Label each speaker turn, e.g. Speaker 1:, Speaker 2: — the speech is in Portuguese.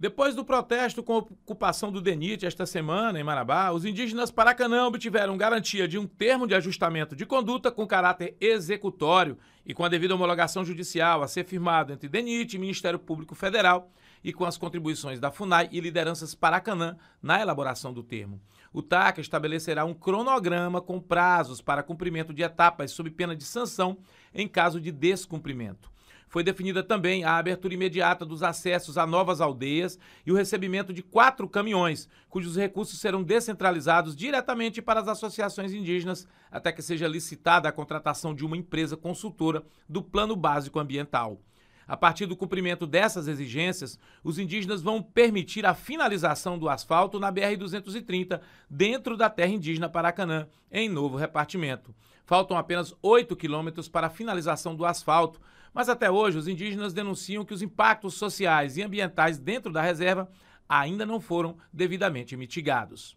Speaker 1: Depois do protesto com a ocupação do DENIT esta semana em Marabá, os indígenas Paracanã obtiveram garantia de um termo de ajustamento de conduta com caráter executório e com a devida homologação judicial a ser firmado entre DENIT e Ministério Público Federal e com as contribuições da FUNAI e lideranças Paracanã na elaboração do termo. O TAC estabelecerá um cronograma com prazos para cumprimento de etapas sob pena de sanção em caso de descumprimento. Foi definida também a abertura imediata dos acessos a novas aldeias e o recebimento de quatro caminhões, cujos recursos serão descentralizados diretamente para as associações indígenas, até que seja licitada a contratação de uma empresa consultora do Plano Básico Ambiental. A partir do cumprimento dessas exigências, os indígenas vão permitir a finalização do asfalto na BR-230, dentro da terra indígena Paracanã, em novo repartimento. Faltam apenas 8 quilômetros para a finalização do asfalto, mas até hoje os indígenas denunciam que os impactos sociais e ambientais dentro da reserva ainda não foram devidamente mitigados.